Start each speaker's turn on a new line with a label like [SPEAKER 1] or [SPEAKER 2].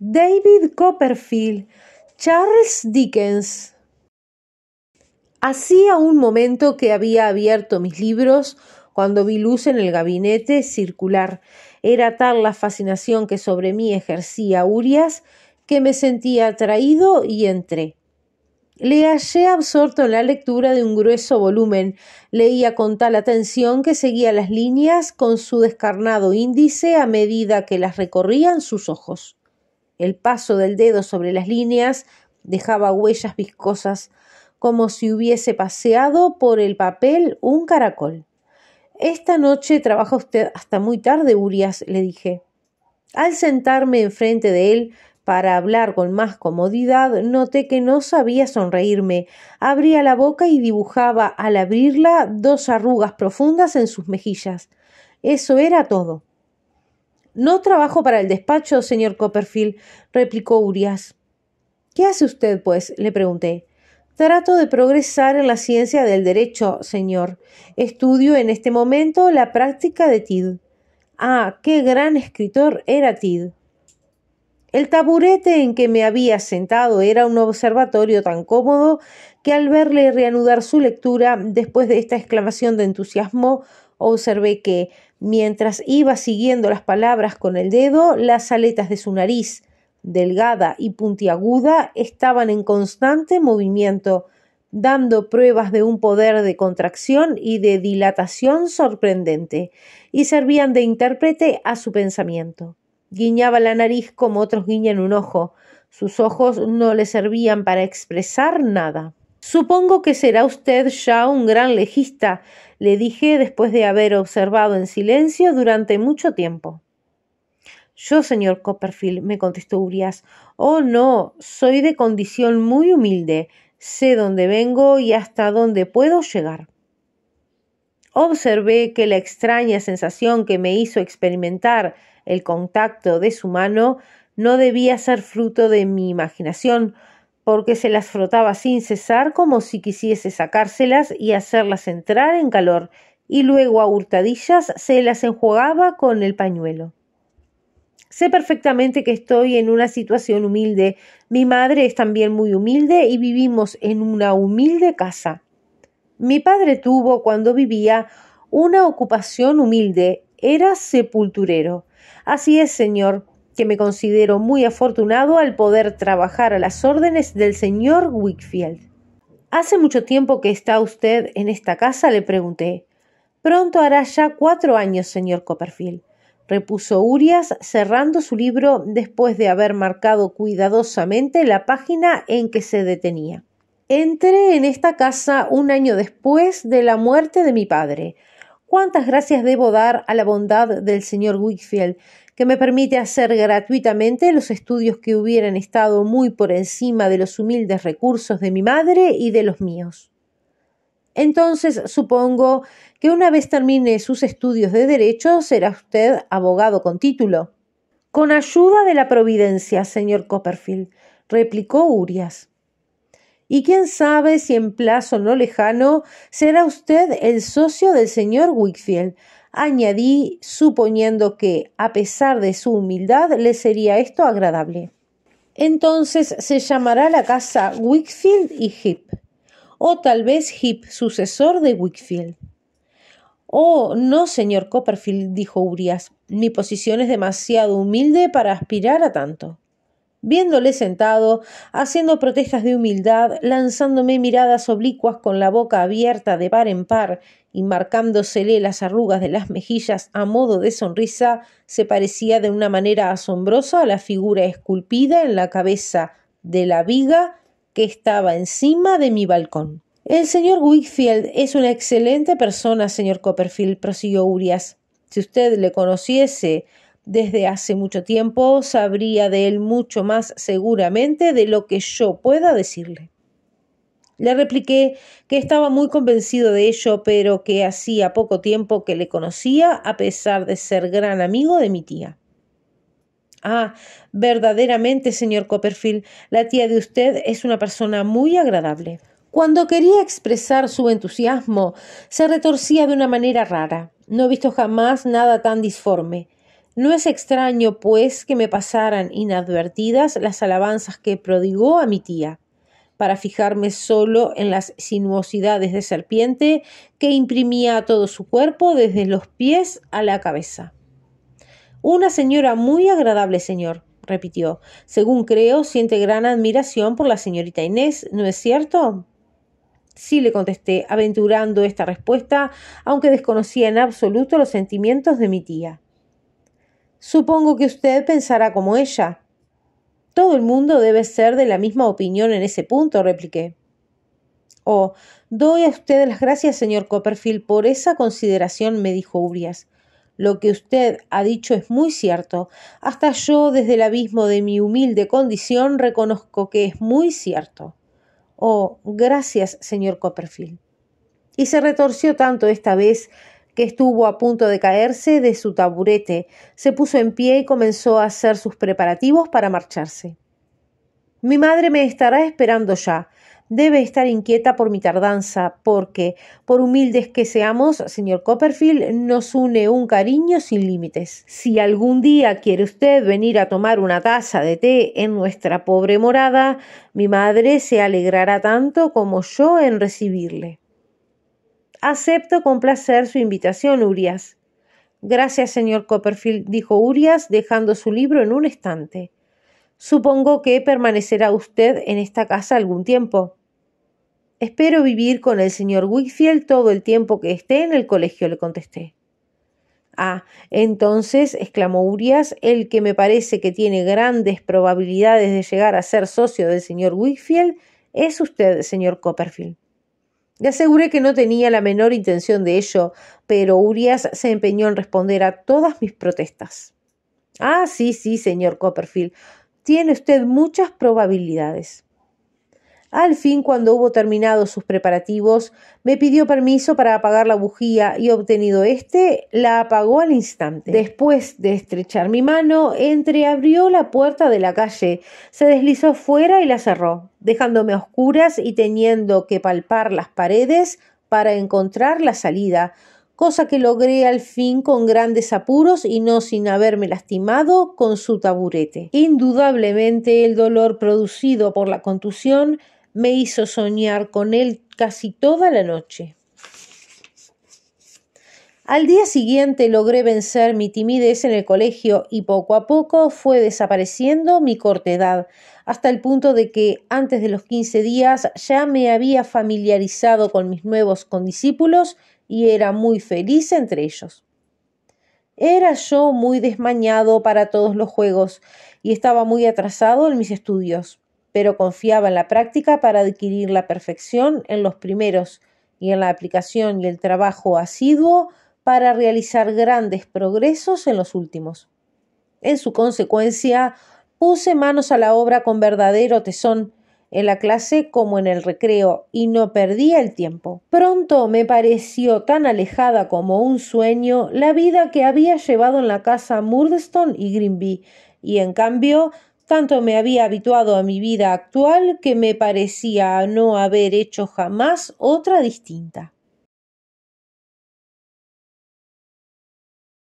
[SPEAKER 1] David Copperfield, Charles Dickens. Hacía un momento que había abierto mis libros cuando vi luz en el gabinete circular. Era tal la fascinación que sobre mí ejercía Urias que me sentía atraído y entré. Le hallé absorto en la lectura de un grueso volumen. Leía con tal atención que seguía las líneas con su descarnado índice a medida que las recorrían sus ojos. El paso del dedo sobre las líneas dejaba huellas viscosas, como si hubiese paseado por el papel un caracol. Esta noche trabaja usted hasta muy tarde, Urias, le dije. Al sentarme enfrente de él para hablar con más comodidad, noté que no sabía sonreírme. Abría la boca y dibujaba al abrirla dos arrugas profundas en sus mejillas. Eso era todo. No trabajo para el despacho, señor Copperfield, replicó Urias. ¿Qué hace usted, pues? le pregunté. Trato de progresar en la ciencia del derecho, señor. Estudio en este momento la práctica de Tid. Ah, qué gran escritor era Tid. El taburete en que me había sentado era un observatorio tan cómodo que al verle reanudar su lectura después de esta exclamación de entusiasmo, observé que, Mientras iba siguiendo las palabras con el dedo, las aletas de su nariz, delgada y puntiaguda, estaban en constante movimiento, dando pruebas de un poder de contracción y de dilatación sorprendente, y servían de intérprete a su pensamiento. Guiñaba la nariz como otros guiñan un ojo. Sus ojos no le servían para expresar nada. Supongo que será usted ya un gran legista, le dije después de haber observado en silencio durante mucho tiempo. Yo, señor Copperfield, me contestó Urias. Oh, no, soy de condición muy humilde. Sé dónde vengo y hasta dónde puedo llegar. Observé que la extraña sensación que me hizo experimentar el contacto de su mano no debía ser fruto de mi imaginación, porque se las frotaba sin cesar como si quisiese sacárselas y hacerlas entrar en calor, y luego a hurtadillas se las enjuagaba con el pañuelo. Sé perfectamente que estoy en una situación humilde. Mi madre es también muy humilde y vivimos en una humilde casa. Mi padre tuvo, cuando vivía, una ocupación humilde. Era sepulturero. Así es, señor que me considero muy afortunado al poder trabajar a las órdenes del señor Wickfield. Hace mucho tiempo que está usted en esta casa, le pregunté. Pronto hará ya cuatro años, señor Copperfield, repuso Urias, cerrando su libro después de haber marcado cuidadosamente la página en que se detenía. Entré en esta casa un año después de la muerte de mi padre. Cuántas gracias debo dar a la bondad del señor Wickfield, que me permite hacer gratuitamente los estudios que hubieran estado muy por encima de los humildes recursos de mi madre y de los míos. Entonces, supongo que una vez termine sus estudios de derecho, será usted abogado con título. Con ayuda de la providencia, señor Copperfield, replicó Urias. Y quién sabe si en plazo no lejano será usted el socio del señor Wickfield, añadí, suponiendo que, a pesar de su humildad, le sería esto agradable. Entonces se llamará la casa Wickfield y Hip, o tal vez Hip, sucesor de Wickfield. Oh, no, señor Copperfield, dijo Urias, mi posición es demasiado humilde para aspirar a tanto viéndole sentado, haciendo protestas de humildad, lanzándome miradas oblicuas con la boca abierta de par en par y marcándosele las arrugas de las mejillas a modo de sonrisa, se parecía de una manera asombrosa a la figura esculpida en la cabeza de la viga que estaba encima de mi balcón. El señor Wickfield es una excelente persona, señor Copperfield, prosiguió Urias. Si usted le conociese, desde hace mucho tiempo, sabría de él mucho más seguramente de lo que yo pueda decirle. Le repliqué que estaba muy convencido de ello, pero que hacía poco tiempo que le conocía, a pesar de ser gran amigo de mi tía. Ah, verdaderamente, señor Copperfield, la tía de usted es una persona muy agradable. Cuando quería expresar su entusiasmo, se retorcía de una manera rara. No he visto jamás nada tan disforme. No es extraño, pues, que me pasaran inadvertidas las alabanzas que prodigó a mi tía, para fijarme solo en las sinuosidades de serpiente que imprimía todo su cuerpo desde los pies a la cabeza. Una señora muy agradable, señor, repitió. Según creo, siente gran admiración por la señorita Inés, ¿no es cierto? Sí, le contesté, aventurando esta respuesta, aunque desconocía en absoluto los sentimientos de mi tía. Supongo que usted pensará como ella. Todo el mundo debe ser de la misma opinión en ese punto, repliqué. Oh, doy a usted las gracias, señor Copperfield, por esa consideración, me dijo Urias. Lo que usted ha dicho es muy cierto. Hasta yo, desde el abismo de mi humilde condición, reconozco que es muy cierto. Oh, gracias, señor Copperfield. Y se retorció tanto esta vez que estuvo a punto de caerse de su taburete, se puso en pie y comenzó a hacer sus preparativos para marcharse. Mi madre me estará esperando ya. Debe estar inquieta por mi tardanza, porque, por humildes que seamos, señor Copperfield, nos une un cariño sin límites. Si algún día quiere usted venir a tomar una taza de té en nuestra pobre morada, mi madre se alegrará tanto como yo en recibirle. Acepto con placer su invitación, Urias. Gracias, señor Copperfield, dijo Urias, dejando su libro en un estante. Supongo que permanecerá usted en esta casa algún tiempo. Espero vivir con el señor Wickfield todo el tiempo que esté en el colegio, le contesté. Ah, entonces, exclamó Urias, el que me parece que tiene grandes probabilidades de llegar a ser socio del señor Wickfield es usted, señor Copperfield. Le aseguré que no tenía la menor intención de ello, pero Urias se empeñó en responder a todas mis protestas. Ah, sí, sí, señor Copperfield, tiene usted muchas probabilidades. Al fin, cuando hubo terminado sus preparativos, me pidió permiso para apagar la bujía y obtenido este, la apagó al instante. Después de estrechar mi mano, entreabrió la puerta de la calle, se deslizó fuera y la cerró, dejándome oscuras y teniendo que palpar las paredes para encontrar la salida, cosa que logré al fin con grandes apuros y no sin haberme lastimado con su taburete. Indudablemente el dolor producido por la contusión me hizo soñar con él casi toda la noche. Al día siguiente logré vencer mi timidez en el colegio y poco a poco fue desapareciendo mi cortedad, hasta el punto de que antes de los 15 días ya me había familiarizado con mis nuevos condiscípulos y era muy feliz entre ellos. Era yo muy desmañado para todos los juegos y estaba muy atrasado en mis estudios pero confiaba en la práctica para adquirir la perfección en los primeros y en la aplicación y el trabajo asiduo para realizar grandes progresos en los últimos. En su consecuencia, puse manos a la obra con verdadero tesón, en la clase como en el recreo, y no perdía el tiempo. Pronto me pareció tan alejada como un sueño la vida que había llevado en la casa Murdstone y Grimby, y en cambio tanto me había habituado a mi vida actual que me parecía no haber hecho jamás otra distinta.